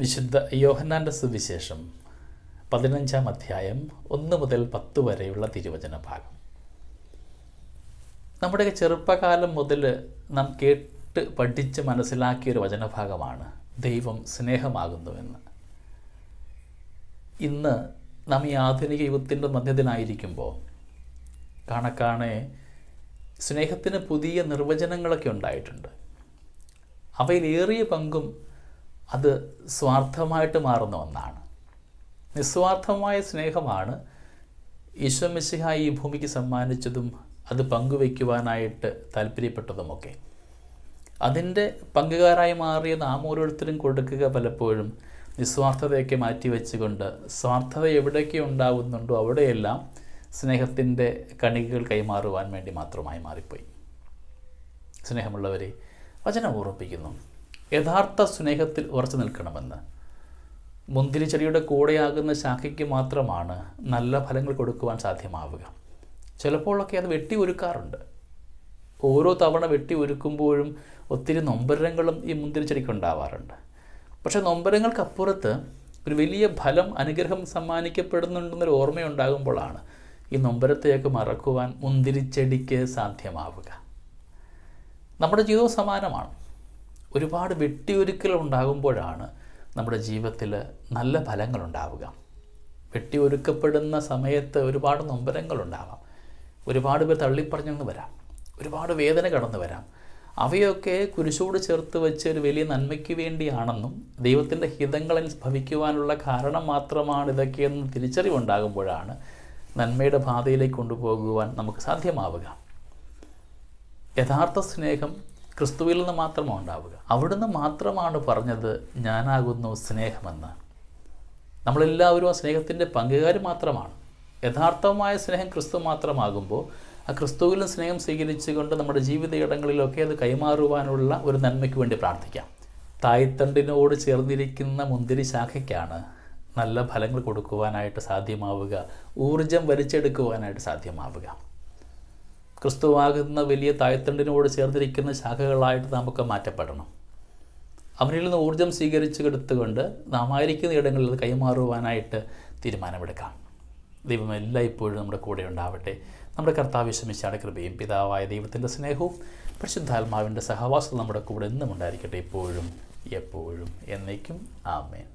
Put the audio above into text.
വിശുദ്ധ യോഹന്നാൻ്റെ സുവിശേഷം പതിനഞ്ചാം അധ്യായം ഒന്ന് മുതൽ പത്ത് വരെയുള്ള തിരുവചന ഭാഗം നമ്മുടെ ചെറുപ്പകാലം മുതൽ നാം കേട്ട് പഠിച്ച് മനസ്സിലാക്കിയൊരു വചനഭാഗമാണ് ദൈവം സ്നേഹമാകുന്നുവെന്ന് ഇന്ന് നാം ഈ ആധുനിക യുഗത്തിൻ്റെ മധ്യത്തിലായിരിക്കുമ്പോൾ കാണക്കാണെ സ്നേഹത്തിന് പുതിയ നിർവചനങ്ങളൊക്കെ ഉണ്ടായിട്ടുണ്ട് അവയിലേറിയ ഏറിയ പങ്കും അത് സ്വാർത്ഥമായിട്ട് മാറുന്ന ഒന്നാണ് നിസ്വാർത്ഥമായ സ്നേഹമാണ് ഈശ്വമിശിഹ ഈ ഭൂമിക്ക് സമ്മാനിച്ചതും അത് പങ്കുവയ്ക്കുവാനായിട്ട് താല്പര്യപ്പെട്ടതുമൊക്കെ അതിൻ്റെ പങ്കുകാരായി മാറിയ നാം ഓരോരുത്തരും കൊടുക്കുക പലപ്പോഴും നിസ്വാർത്ഥതയൊക്കെ മാറ്റിവെച്ചുകൊണ്ട് സ്വാർത്ഥത എവിടെയൊക്കെ ഉണ്ടാവുന്നുണ്ടോ അവിടെയെല്ലാം സ്നേഹത്തിൻ്റെ കണികകൾ കൈമാറുവാൻ വേണ്ടി മാത്രമായി മാറിപ്പോയി സ്നേഹമുള്ളവരെ വചനം ഓർമ്മിപ്പിക്കുന്നു യഥാർത്ഥ സ്നേഹത്തിൽ ഉറച്ചു നിൽക്കണമെന്ന് മുന്തിരിച്ചെടിയുടെ കൂടെയാകുന്ന ശാഖയ്ക്ക് മാത്രമാണ് നല്ല ഫലങ്ങൾ കൊടുക്കുവാൻ സാധ്യമാവുക ചിലപ്പോഴൊക്കെ അത് വെട്ടി ഒരുക്കാറുണ്ട് ഓരോ തവണ വെട്ടി ഒരുക്കുമ്പോഴും ഒത്തിരി നൊമ്പരങ്ങളും ഈ മുന്തിരിച്ചെടിക്ക് ഉണ്ടാവാറുണ്ട് പക്ഷേ നൊമ്പരങ്ങൾക്കപ്പുറത്ത് ഒരു വലിയ ഫലം അനുഗ്രഹം സമ്മാനിക്കപ്പെടുന്നുണ്ടെന്നൊരു ഓർമ്മയുണ്ടാകുമ്പോഴാണ് ഈ നൊമ്പരത്തെയൊക്കെ മറക്കുവാൻ മുന്തിരിച്ചെടിക്ക് സാധ്യമാവുക നമ്മുടെ ജീവിതവും സമാനമാണ് ഒരുപാട് വെട്ടിയൊരുക്കൽ ഉണ്ടാകുമ്പോഴാണ് നമ്മുടെ ജീവിതത്തിൽ നല്ല ഫലങ്ങളുണ്ടാവുക വെട്ടിയൊരുക്കപ്പെടുന്ന സമയത്ത് ഒരുപാട് നൊമ്പരങ്ങളുണ്ടാവാം ഒരുപാട് പേർ തള്ളിപ്പറഞ്ഞെന്ന് വരാം ഒരുപാട് വേദന കടന്നു വരാം അവയൊക്കെ കുരിശോട് ചേർത്ത് വെച്ച് ഒരു വലിയ നന്മയ്ക്ക് വേണ്ടിയാണെന്നും ദൈവത്തിൻ്റെ ഹിതങ്ങളിൽ ഭവിക്കുവാനുള്ള കാരണം മാത്രമാണ് ഇതൊക്കെയെന്ന് തിരിച്ചറിവുണ്ടാകുമ്പോഴാണ് നന്മയുടെ പാതയിലേക്ക് കൊണ്ടുപോകുവാൻ നമുക്ക് സാധ്യമാവുക യഥാർത്ഥ സ്നേഹം ക്രിസ്തുവിൽ നിന്ന് മാത്രമാണ് ഉണ്ടാവുക അവിടുന്ന് മാത്രമാണ് പറഞ്ഞത് ഞാനാകുന്നു സ്നേഹമെന്ന് നമ്മളെല്ലാവരും ആ സ്നേഹത്തിൻ്റെ പങ്കുകാർ മാത്രമാണ് യഥാർത്ഥമായ സ്നേഹം ക്രിസ്തു മാത്രമാകുമ്പോൾ ആ ക്രിസ്തുവിൽ സ്നേഹം സ്വീകരിച്ചുകൊണ്ട് നമ്മുടെ ജീവിത ഇടങ്ങളിലൊക്കെ അത് കൈമാറുവാനുള്ള ഒരു നന്മയ്ക്ക് വേണ്ടി പ്രാർത്ഥിക്കാം തായ്ത്തണ്ടിനോട് ചേർന്നിരിക്കുന്ന മുന്തിരി ശാഖയ്ക്കാണ് നല്ല ഫലങ്ങൾ കൊടുക്കുവാനായിട്ട് സാധ്യമാവുക ഊർജം വലിച്ചെടുക്കുവാനായിട്ട് സാധ്യമാവുക ക്രിസ്തുവാകുന്ന വലിയ തായത്തണ്ടിനോട് ചേർന്നിരിക്കുന്ന ശാഖകളായിട്ട് നമുക്ക് മാറ്റപ്പെടണം അവനിൽ നിന്ന് ഊർജം സ്വീകരിച്ച് എടുത്തുകൊണ്ട് നാം ആയിരിക്കുന്ന ഇടങ്ങളിൽ കൈമാറുവാനായിട്ട് തീരുമാനമെടുക്കാം ദൈവം എല്ലാം ഇപ്പോഴും നമ്മുടെ കൂടെ ഉണ്ടാവട്ടെ നമ്മുടെ കർത്താവ് വിശ്രമിച്ചാണ് കൃപയും പിതാവായ ദൈവത്തിൻ്റെ സ്നേഹവും പരിശുദ്ധാത്മാവിൻ്റെ സഹവാസം നമ്മുടെ കൂടെ എന്നും ഉണ്ടായിരിക്കട്ടെ ഇപ്പോഴും എപ്പോഴും എന്നേക്കും ആമേൻ